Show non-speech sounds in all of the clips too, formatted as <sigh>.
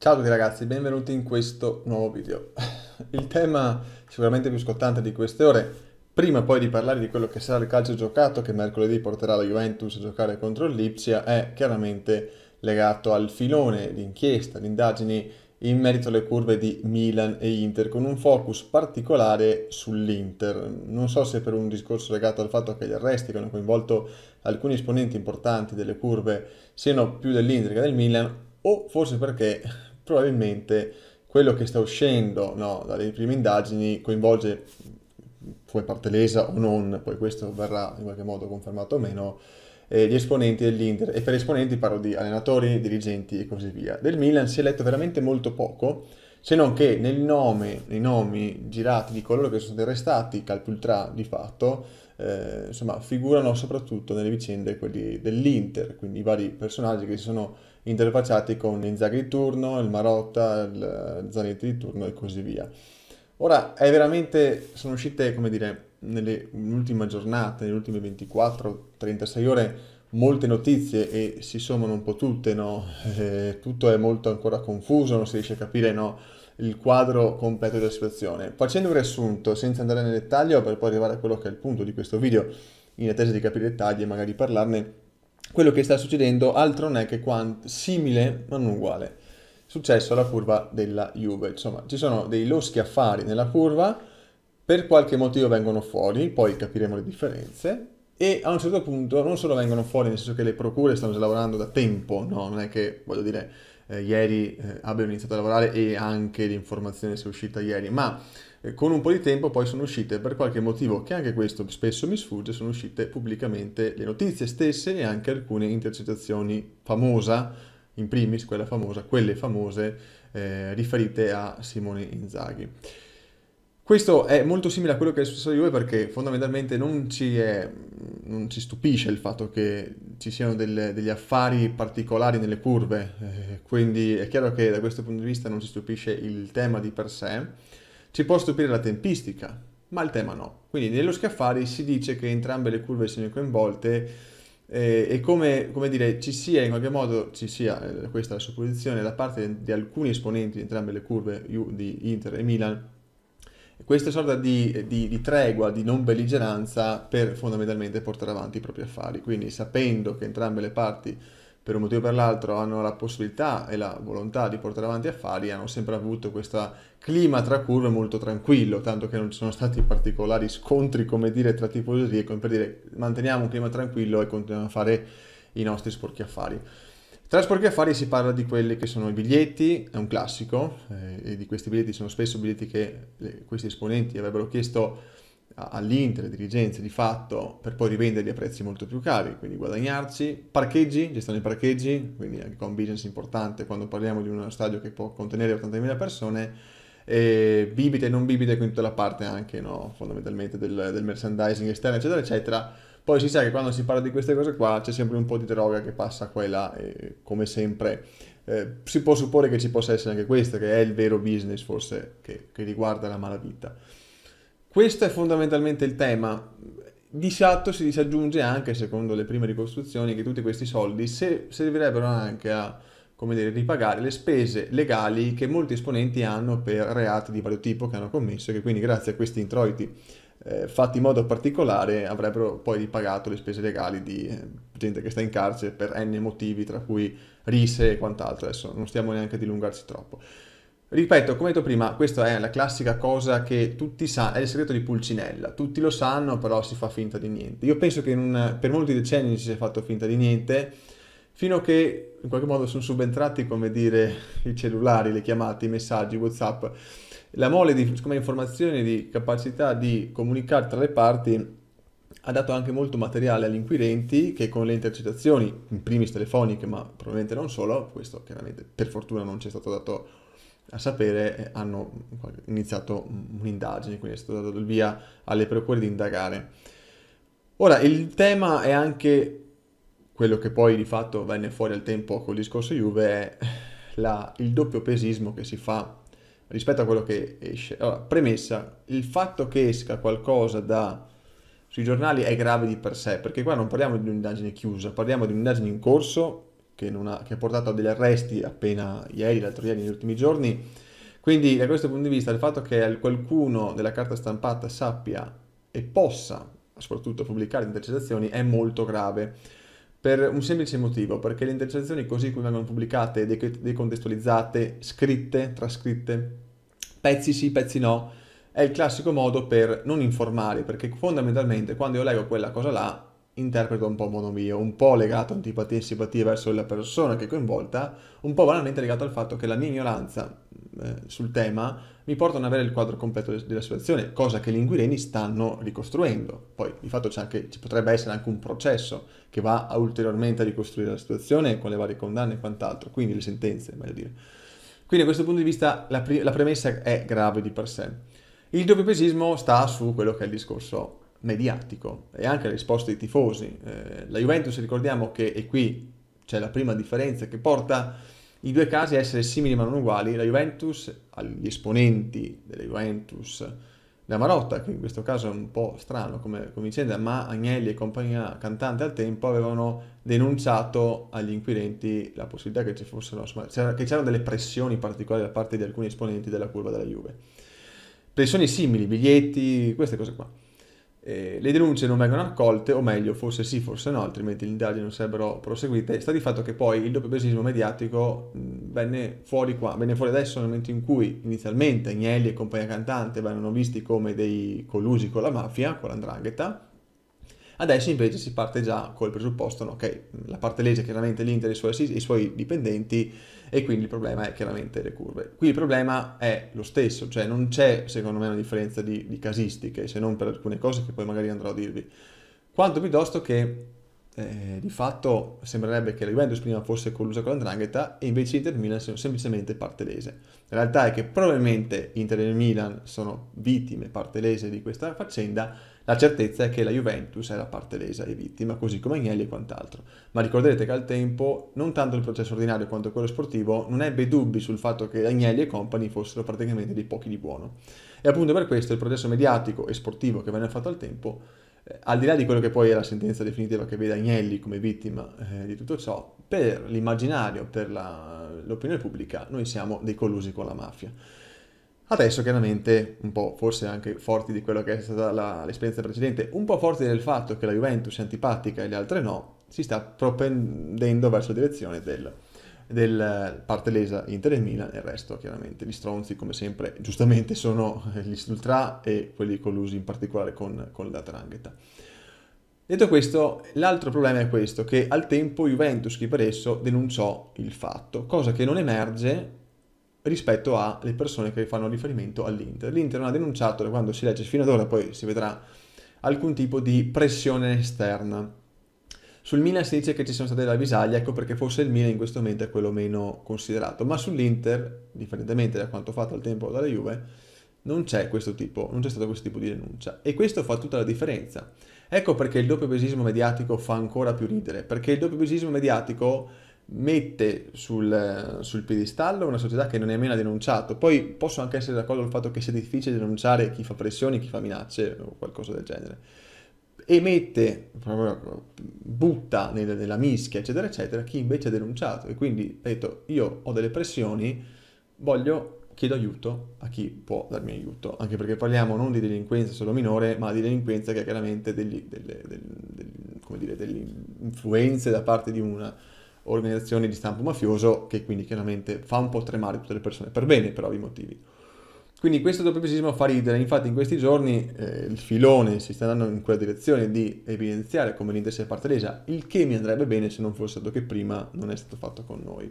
Ciao a tutti ragazzi, benvenuti in questo nuovo video. <laughs> Il tema sicuramente più scottante di queste ore, prima poi di parlare di quello che sarà il calcio giocato che mercoledì porterà la Juventus a giocare contro il Lipsia, è chiaramente legato al filone d'inchiesta, inchiesta, di indagini in merito alle curve di Milan e Inter, con un focus particolare sull'Inter. Non so se per un discorso legato al fatto che gli arresti che hanno coinvolto alcuni esponenti importanti delle curve siano più dell'Inter che del Milan, o forse perché probabilmente quello che sta uscendo no, dalle prime indagini coinvolge come parte lesa o non, poi questo verrà in qualche modo confermato o meno, eh, gli esponenti dell'Inter. E per esponenti parlo di allenatori, dirigenti e così via. Del Milan si è letto veramente molto poco, se non che nel nome, nei nomi girati di coloro che sono stati arrestati, Calpultra di fatto, eh, insomma, figurano soprattutto nelle vicende quelli dell'Inter, quindi i vari personaggi che si sono interfacciati con l'Inzaghi di turno, il Marotta, il Zanetti di turno e così via. Ora è veramente, sono uscite, come dire, nell'ultima giornata, nelle ultime 24-36 ore, molte notizie e si sommano un po' tutte, no? <laughs> eh, tutto è molto ancora confuso, non si riesce a capire, no? il quadro completo della situazione. Facendo un riassunto, senza andare nel dettaglio, per poi arrivare a quello che è il punto di questo video, in attesa di capire i dettagli e magari parlarne, quello che sta succedendo altro non è che quanto simile ma non uguale. Successo alla curva della Juve, insomma ci sono dei loschi affari nella curva, per qualche motivo vengono fuori, poi capiremo le differenze, e a un certo punto non solo vengono fuori, nel senso che le procure stanno già lavorando da tempo, no? non è che, voglio dire, eh, ieri eh, abbiano iniziato a lavorare e anche l'informazione sia uscita ieri, ma con un po' di tempo poi sono uscite per qualche motivo che anche questo spesso mi sfugge, sono uscite pubblicamente le notizie stesse e anche alcune intercettazioni famosa, in primis quella famosa, quelle famose eh, riferite a Simone Inzaghi. Questo è molto simile a quello che è successo a Juve perché fondamentalmente non ci, è, non ci stupisce il fatto che ci siano delle, degli affari particolari nelle curve, eh, quindi è chiaro che da questo punto di vista non ci stupisce il tema di per sé, ci può stupire la tempistica, ma il tema no. Quindi nello Schiaffari si dice che entrambe le curve siano coinvolte eh, e come, come, dire ci sia in qualche modo, ci sia eh, questa la supposizione da parte di alcuni esponenti di entrambe le curve di Inter e Milan, questa sorta di, di, di, tregua, di non belligeranza per fondamentalmente portare avanti i propri affari. Quindi sapendo che entrambe le parti per un motivo o per l'altro hanno la possibilità e la volontà di portare avanti affari, hanno sempre avuto questo clima tra curve molto tranquillo, tanto che non ci sono stati particolari scontri, come dire, tra tifoserie, come per dire manteniamo un clima tranquillo e continuiamo a fare i nostri sporchi affari. Tra sporchi affari si parla di quelli che sono i biglietti, è un classico, eh, e di questi biglietti sono spesso biglietti che le, questi esponenti avrebbero chiesto all'Inter, alle dirigenze di fatto, per poi rivenderli a prezzi molto più cari, quindi guadagnarci. Parcheggi, gestione dei parcheggi, quindi anche con un business importante quando parliamo di uno stadio che può contenere 80.000 persone, e bibite e non bibite, quindi tutta la parte anche no, fondamentalmente del, del merchandising esterno, eccetera, eccetera. Poi si sa che quando si parla di queste cose qua c'è sempre un po' di droga che passa qua e là, e come sempre eh, si può supporre che ci possa essere anche questo, che è il vero business forse che, che riguarda la malavita. Questo è fondamentalmente il tema. Di fatto si aggiunge anche, secondo le prime ricostruzioni, che tutti questi soldi servirebbero anche a come dire, ripagare le spese legali che molti esponenti hanno per reati di vario tipo che hanno commesso e che quindi grazie a questi introiti eh, fatti in modo particolare avrebbero poi ripagato le spese legali di eh, gente che sta in carcere per n motivi tra cui rise e quant'altro. Adesso non stiamo neanche a dilungarci troppo. Ripeto, come detto prima, questa è la classica cosa che tutti sanno, è il segreto di Pulcinella, tutti lo sanno, però si fa finta di niente. Io penso che un, per molti decenni si sia fatto finta di niente, fino a che in qualche modo sono subentrati, come dire, i cellulari, le chiamate, i messaggi, Whatsapp. La mole di siccome, informazioni, di capacità di comunicare tra le parti ha dato anche molto materiale agli inquirenti che con le intercettazioni, in primis telefoniche, ma probabilmente non solo, questo chiaramente per fortuna non ci è stato dato a sapere eh, hanno iniziato un'indagine, quindi è stato dato il via alle procure di indagare. Ora, il tema è anche quello che poi di fatto venne fuori al tempo col discorso Juve, è la, il doppio pesismo che si fa rispetto a quello che esce. Allora, premessa, il fatto che esca qualcosa da, sui giornali è grave di per sé, perché qua non parliamo di un'indagine chiusa, parliamo di un'indagine in corso che, ha, che ha portato a degli arresti appena ieri, l'altro ieri, negli ultimi giorni. Quindi da questo punto di vista il fatto che qualcuno della carta stampata sappia e possa soprattutto pubblicare intercettazioni è molto grave per un semplice motivo, perché le intercettazioni così come vengono pubblicate, decontestualizzate, scritte, trascritte, pezzi sì, pezzi no, è il classico modo per non informare, perché fondamentalmente quando io leggo quella cosa là interpreto un po' monomio, un po' legato a antipatia e simpatia verso la persona che è coinvolta, un po' banalmente legato al fatto che la mia ignoranza eh, sul tema mi porta ad avere il quadro completo della situazione, cosa che gli inquilini stanno ricostruendo. Poi di fatto anche, ci potrebbe essere anche un processo che va a ulteriormente a ricostruire la situazione con le varie condanne e quant'altro, quindi le sentenze, meglio dire. Quindi da questo punto di vista la, pre- la premessa è grave di per sé. Il doppio doppiopesismo sta su quello che è il discorso mediatico e anche le risposte dei tifosi. Eh, la Juventus, ricordiamo che, e qui c'è la prima differenza, che porta i due casi a essere simili ma non uguali, la Juventus, agli esponenti della Juventus, la Marotta, che in questo caso è un po' strano come, come vicenda, ma Agnelli e compagnia cantante al tempo avevano denunciato agli inquirenti la possibilità che ci fossero, insomma, che c'erano delle pressioni particolari da parte di alcuni esponenti della curva della Juve. Pressioni simili, biglietti, queste cose qua eh, le denunce non vengono accolte, o meglio, forse sì, forse no, altrimenti le indagini non sarebbero proseguite. Sta di fatto che poi il doppiopesismo mediatico venne fuori, qua, venne fuori adesso nel momento in cui inizialmente Agnelli e compagnia cantante vengono visti come dei collusi con la mafia, con l'andrangheta, Adesso invece si parte già col presupposto no, che la parte legge chiaramente l'Inter e i suoi, i suoi dipendenti e quindi il problema è chiaramente le curve. Qui il problema è lo stesso, cioè non c'è secondo me una differenza di, di casistiche, se non per alcune cose che poi magari andrò a dirvi, quanto piuttosto che eh, di fatto sembrerebbe che la Juventus prima fosse collusa con l'Andrangheta e invece Inter e Milan sono semplicemente partelese. La realtà è che probabilmente Inter e Milan sono vittime partelese di questa faccenda, la certezza è che la Juventus era parte lesa e vittima, così come Agnelli e quant'altro. Ma ricorderete che al tempo, non tanto il processo ordinario quanto quello sportivo, non ebbe dubbi sul fatto che Agnelli e compagni fossero praticamente dei pochi di buono. E appunto per questo il processo mediatico e sportivo che venne fatto al tempo, eh, al di là di quello che poi è la sentenza definitiva che vede Agnelli come vittima eh, di tutto ciò, per l'immaginario, per la, l'opinione pubblica, noi siamo dei collusi con la mafia. Adesso chiaramente un po' forse anche forti di quello che è stata la, l'esperienza precedente, un po' forti del fatto che la Juventus è antipatica e le altre no, si sta propendendo verso la direzione del, del parte lesa Inter e Milan e il resto chiaramente gli stronzi come sempre giustamente sono gli Stultra e quelli collusi in particolare con, con la Drangheta. Detto questo, l'altro problema è questo, che al tempo Juventus chi per esso, denunciò il fatto, cosa che non emerge rispetto alle persone che fanno riferimento all'Inter. L'Inter non ha denunciato, da quando si legge fino ad ora, poi si vedrà, alcun tipo di pressione esterna. Sul Milan si dice che ci sono state delle avvisaglie, ecco perché forse il Milan in questo momento è quello meno considerato, ma sull'Inter, differentemente da quanto fatto al tempo dalla Juve, non c'è questo tipo, non c'è stato questo tipo di denuncia. E questo fa tutta la differenza. Ecco perché il doppio pesismo mediatico fa ancora più ridere, perché il doppio pesismo mediatico mette sul, sul, piedistallo una società che non è nemmeno denunciato. Poi posso anche essere d'accordo sul fatto che sia difficile denunciare chi fa pressioni, chi fa minacce o qualcosa del genere. E mette, butta nella, nella mischia, eccetera, eccetera, chi invece ha denunciato. E quindi ha detto, io ho delle pressioni, voglio chiedo aiuto a chi può darmi aiuto, anche perché parliamo non di delinquenza solo minore, ma di delinquenza che è chiaramente degli, delle, delle, delle, dire, delle, influenze da parte di una organizzazioni di stampo mafioso che quindi chiaramente fa un po' tremare tutte le persone, per bene per ovvi motivi. Quindi questo doppiopesismo fa ridere, infatti in questi giorni eh, il filone si sta andando in quella direzione di evidenziare come l'interesse è parte lesa, il che mi andrebbe bene se non fosse stato che prima non è stato fatto con noi.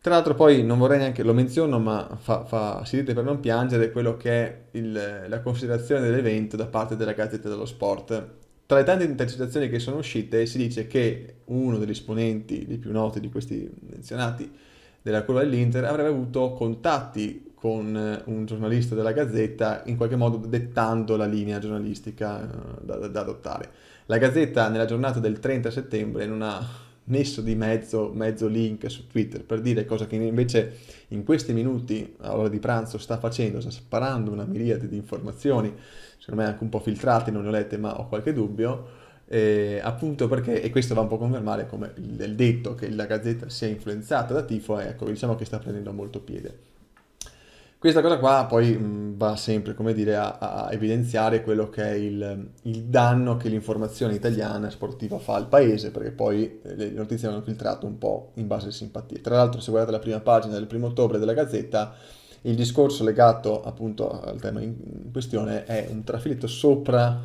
Tra l'altro poi non vorrei neanche, lo menziono, ma fa, fa, si dite per non piangere quello che è il, la considerazione dell'evento da parte della Gazzetta dello Sport tra le tante intercettazioni che sono uscite si dice che uno degli esponenti, dei più noti di questi menzionati, della curva dell'Inter avrebbe avuto contatti con eh, un giornalista della Gazzetta, in qualche modo dettando la linea giornalistica da, eh, da, da adottare. La Gazzetta nella giornata del 30 settembre non ha messo di mezzo mezzo link su Twitter per dire cosa che invece in questi minuti all'ora di pranzo sta facendo, sta sparando una miriade di informazioni, secondo me anche un po' filtrate, non le ho lette ma ho qualche dubbio, eh, appunto perché, e questo va un po' a confermare come il, detto che la gazzetta sia influenzata da tifo, ecco, diciamo che sta prendendo molto piede. Questa cosa qua poi mh, va sempre, come dire, a, a evidenziare quello che è il, il, danno che l'informazione italiana sportiva fa al paese, perché poi eh, le notizie vanno filtrate un po' in base alle simpatie. Tra l'altro, se guardate la prima pagina del primo ottobre della Gazzetta, il discorso legato appunto al tema in questione è un trafiletto sopra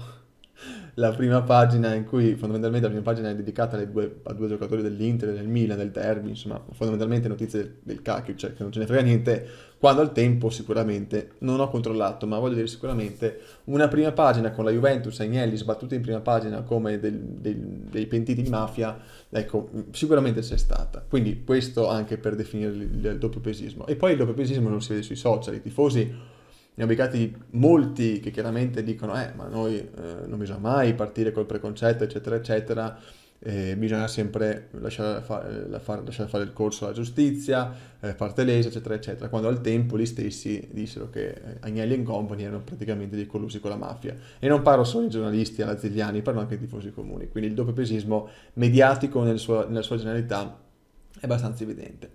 la prima pagina in cui fondamentalmente la prima pagina è dedicata due, a due giocatori dell'Inter, del Milan, del Derby, insomma fondamentalmente notizie del cacchio, cioè che non ce ne frega niente, quando al tempo sicuramente, non ho controllato, ma voglio dire sicuramente, una prima pagina con la Juventus, Agnelli sbattuti in prima pagina come del, del, dei pentiti di mafia, ecco, sicuramente c'è stata. Quindi questo anche per definire il, il doppio pesismo. E poi il doppio pesismo non si vede sui social, i tifosi ne ho beccati molti che chiaramente dicono eh ma noi eh, non bisogna mai partire col preconcetto eccetera eccetera eh, bisogna sempre lasciare, fa- la far- lasciare, fare il corso alla giustizia, eh, parte lesa, eccetera, eccetera, quando al tempo gli stessi dissero che eh, Agnelli e Company erano praticamente dei collusi con la mafia. E non parlo solo di giornalisti alazziliani, parlo anche di tifosi comuni, quindi il doppio doppiopesismo mediatico nel suo- nella sua generalità è abbastanza evidente.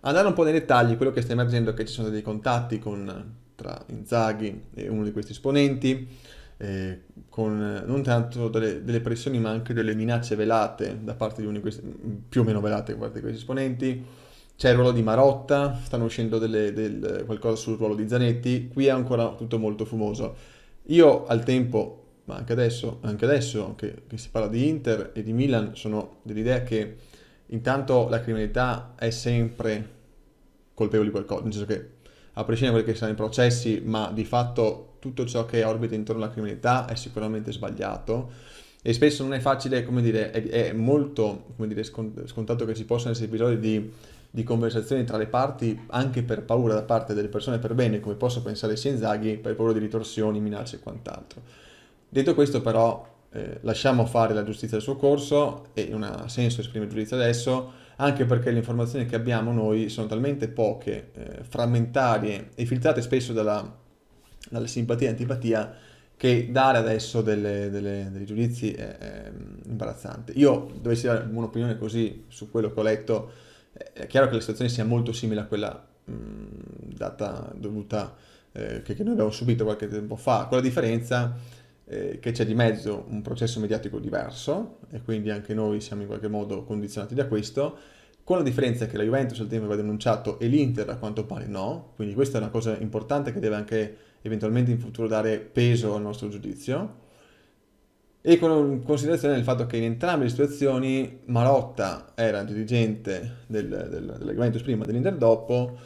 andando un po' nei dettagli, quello che sta emergendo è che ci sono dei contatti con tra Inzaghi e uno di questi esponenti, eh, con eh, non tanto delle, delle, pressioni ma anche delle minacce velate da parte di uno di questi, più o meno velate da parte di questi esponenti, c'è il ruolo di Marotta, stanno uscendo delle, del, qualcosa sul ruolo di Zanetti, qui è ancora tutto molto fumoso. Io al tempo, ma anche adesso, anche adesso che, che si parla di Inter e di Milan, sono dell'idea che intanto la criminalità è sempre colpevole di qualcosa, nel senso che a prescindere da quelli che saranno i processi, ma di fatto tutto ciò che orbita intorno alla criminalità è sicuramente sbagliato e spesso non è facile, come dire, è, è molto come dire, scontato che ci possano essere episodi di, di, conversazioni tra le parti anche per paura da parte delle persone per bene, come posso pensare Shinzaghi, per paura di ritorsioni, minacce e quant'altro. Detto questo però eh, lasciamo fare la giustizia del suo corso e non ha senso esprimere giudizio adesso, anche perché le informazioni che abbiamo noi sono talmente poche, eh, frammentarie e filtrate spesso dalla, dalla simpatia e antipatia che dare adesso delle, delle, dei giudizi è, è, imbarazzante. Io dovessi dare un'opinione così su quello che ho letto, è chiaro che la situazione sia molto simile a quella mh, mm, data, dovuta, eh, che, che noi abbiamo subito qualche tempo fa, con la differenza eh, che c'è di mezzo un processo mediatico diverso e quindi anche noi siamo in qualche modo condizionati da questo, con la differenza che la Juventus al tempo aveva denunciato e l'Inter a quanto pare no, quindi questa è una cosa importante che deve anche eventualmente in futuro dare peso al nostro giudizio e con considerazione del fatto che in entrambe le situazioni Marotta era dirigente del, del, della Juventus prima e dell'Inter dopo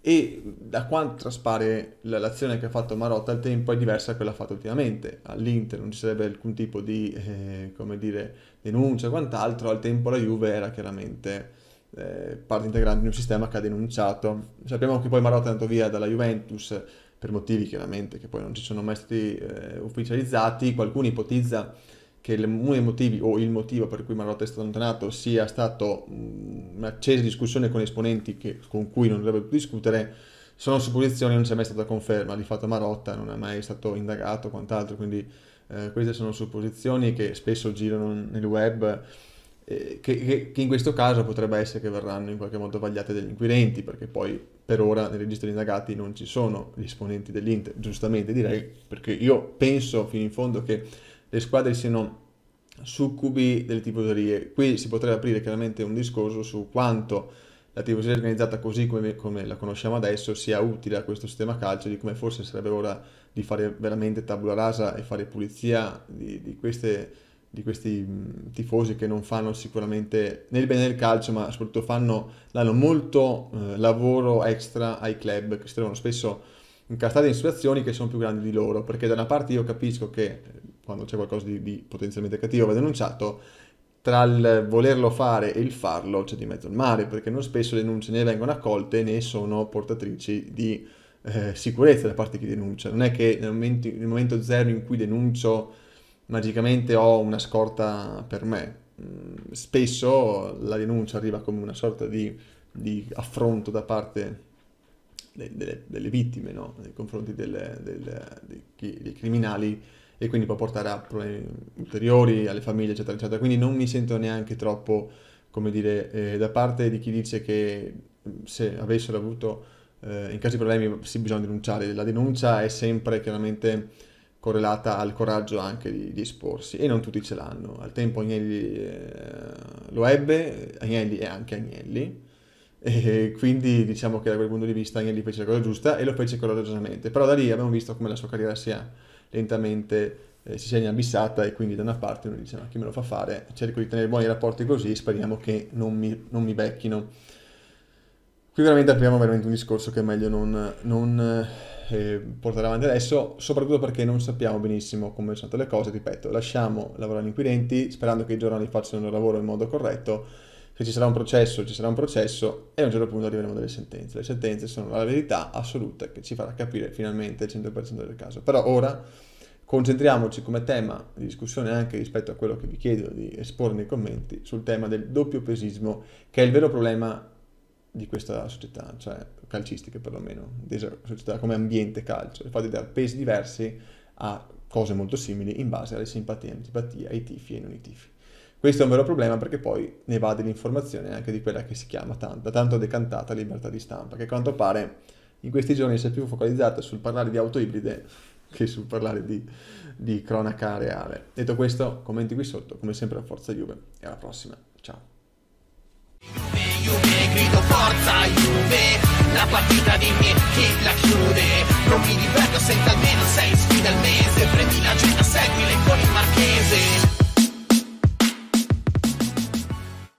e da quanto traspare l'azione che ha fatto Marotta al tempo è diversa da quella fatta ultimamente. All'Inter non ci sarebbe alcun tipo di eh, come dire, denuncia o quant'altro, al tempo la Juve era chiaramente eh, parte integrante di un sistema che ha denunciato. Sappiamo che poi Marotta è andato via dalla Juventus per motivi chiaramente che poi non ci sono mai stati eh, ufficializzati, qualcuno ipotizza che uno dei motivi o il motivo per cui Marotta è stato allontanato sia stato un'accesa discussione con esponenti che, con cui non dovrebbe più discutere, sono supposizioni, non c'è mai stata conferma, di fatto Marotta non è mai stato indagato o quant'altro, quindi eh, queste sono supposizioni che spesso girano nel web, eh, che, che, che, in questo caso potrebbe essere che verranno in qualche modo vagliate dagli inquirenti, perché poi per ora nel registro di indagati non ci sono gli esponenti dell'Inter, giustamente direi, perché io penso fino in fondo che le squadre siano succubi delle tifoserie. Qui si potrebbe aprire chiaramente un discorso su quanto la tifoseria organizzata così come, come, la conosciamo adesso sia utile a questo sistema calcio, di come forse sarebbe ora di fare veramente tabula rasa e fare pulizia di, di, queste, di questi mm, tifosi che non fanno sicuramente nel bene del calcio, ma soprattutto fanno, danno molto eh, lavoro extra ai club che si trovano spesso incastrati in situazioni che sono più grandi di loro, perché da una parte io capisco che quando c'è qualcosa di, di potenzialmente cattivo va denunciato, tra il volerlo fare e il farlo c'è di mezzo il mare, perché non spesso le denunce ne vengono accolte né sono portatrici di eh, sicurezza da parte di chi denuncia. Non è che nel momento, nel momento zero in cui denuncio magicamente ho una scorta per me. Mm, spesso la denuncia arriva come una sorta di, di affronto da parte delle, delle, delle vittime, no? nei confronti delle, dei criminali e quindi può portare a problemi ulteriori alle famiglie, eccetera, eccetera. Quindi non mi sento neanche troppo, come dire, eh, da parte di chi dice che mm, se avessero avuto, eh, in caso di problemi, si bisogna denunciare. La denuncia è sempre chiaramente correlata al coraggio anche di, di, esporsi e non tutti ce l'hanno. Al tempo Agnelli eh, lo ebbe, Agnelli è anche Agnelli e quindi diciamo che da quel punto di vista Agnelli fece la cosa giusta e lo fece coraggiosamente, però da lì abbiamo visto come la sua carriera sia lentamente eh, si sia inabissata e quindi da una parte uno dice ma chi me lo fa fare? Cerco di tenere buoni rapporti così, speriamo che non mi, non mi becchino. Qui veramente apriamo veramente un discorso che è meglio non, non eh, portare avanti adesso, soprattutto perché non sappiamo benissimo come sono state le cose, ripeto, lasciamo lavorare gli inquirenti sperando che i giornali facciano il loro lavoro in modo corretto se ci sarà un processo, ci sarà un processo e a un certo punto arriveremo delle sentenze. Le sentenze sono la verità assoluta che ci farà capire finalmente il 100% del caso. Però ora concentriamoci come tema di discussione anche rispetto a quello che vi chiedo di esporre nei commenti sul tema del doppio pesismo che è il vero problema di questa società, cioè calcistica perlomeno, di società come ambiente calcio, Infatti da pesi diversi a cose molto simili in base alle simpatie, antipatie, ai tifi e non ai tifi. Questo è un vero problema perché poi ne va dell'informazione anche di quella che si chiama tanta, tanto decantata libertà di stampa, che a quanto pare in questi giorni si è più focalizzata sul parlare di auto ibride che sul parlare di, di cronaca reale. Detto questo, commenti qui sotto, come sempre a Forza Juve e alla prossima, ciao! Juve, grido forza Juve, la partita di me che la chiude, non mi diverto senza almeno sei sfide al mese, prendi l'agenda, segui le coni